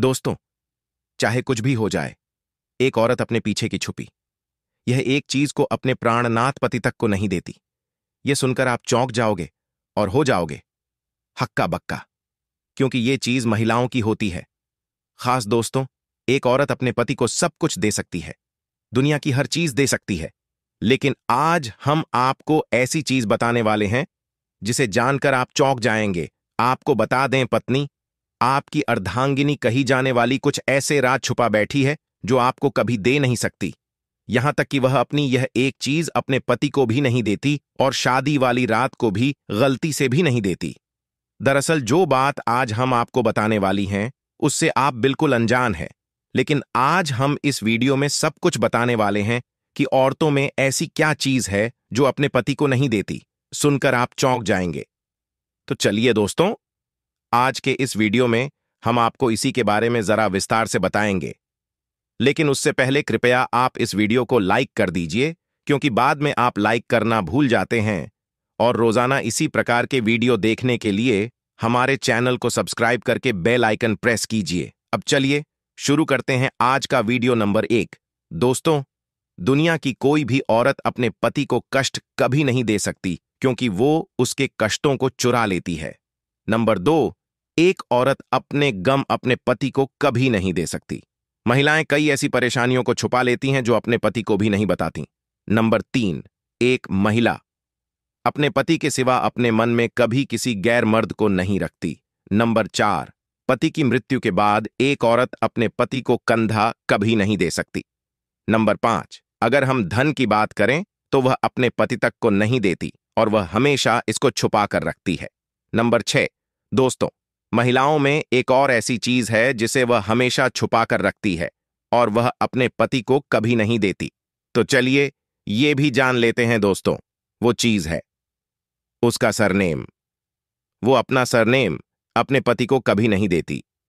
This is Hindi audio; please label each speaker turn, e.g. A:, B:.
A: दोस्तों चाहे कुछ भी हो जाए एक औरत अपने पीछे की छुपी यह एक चीज को अपने प्राणनाथ पति तक को नहीं देती यह सुनकर आप चौंक जाओगे और हो जाओगे हक्का बक्का क्योंकि यह चीज महिलाओं की होती है खास दोस्तों एक औरत अपने पति को सब कुछ दे सकती है दुनिया की हर चीज दे सकती है लेकिन आज हम आपको ऐसी चीज बताने वाले हैं जिसे जानकर आप चौंक जाएंगे आपको बता दें पत्नी आपकी अर्धांगिनी कही जाने वाली कुछ ऐसे राज छुपा बैठी है जो आपको कभी दे नहीं सकती यहां तक कि वह अपनी यह एक चीज अपने पति को भी नहीं देती और शादी वाली रात को भी गलती से भी नहीं देती दरअसल जो बात आज हम आपको बताने वाली हैं उससे आप बिल्कुल अनजान हैं लेकिन आज हम इस वीडियो में सब कुछ बताने वाले हैं कि औरतों में ऐसी क्या चीज है जो अपने पति को नहीं देती सुनकर आप चौंक जाएंगे तो चलिए दोस्तों आज के इस वीडियो में हम आपको इसी के बारे में ज़रा विस्तार से बताएंगे लेकिन उससे पहले कृपया आप इस वीडियो को लाइक कर दीजिए क्योंकि बाद में आप लाइक करना भूल जाते हैं और रोज़ाना इसी प्रकार के वीडियो देखने के लिए हमारे चैनल को सब्सक्राइब करके बेल आइकन प्रेस कीजिए अब चलिए शुरू करते हैं आज का वीडियो नंबर एक दोस्तों दुनिया की कोई भी औरत अपने पति को कष्ट कभी नहीं दे सकती क्योंकि वो उसके कष्टों को चुरा लेती है नंबर दो एक औरत अपने गम अपने पति को कभी नहीं दे सकती महिलाएं कई ऐसी परेशानियों को छुपा लेती हैं जो अपने पति को भी नहीं बताती नंबर तीन एक महिला अपने पति के सिवा अपने मन में कभी किसी गैर मर्द को नहीं रखती नंबर चार पति की मृत्यु के बाद एक औरत अपने पति को कंधा कभी नहीं दे सकती नंबर पांच अगर हम धन की बात करें तो वह अपने पति तक को नहीं देती और वह हमेशा इसको छुपा कर रखती है नंबर छह दोस्तों महिलाओं में एक और ऐसी चीज है जिसे वह हमेशा छुपा कर रखती है और वह अपने पति को कभी नहीं देती तो चलिए ये भी जान लेते हैं दोस्तों वो चीज है उसका सरनेम वो अपना सरनेम अपने पति को कभी नहीं देती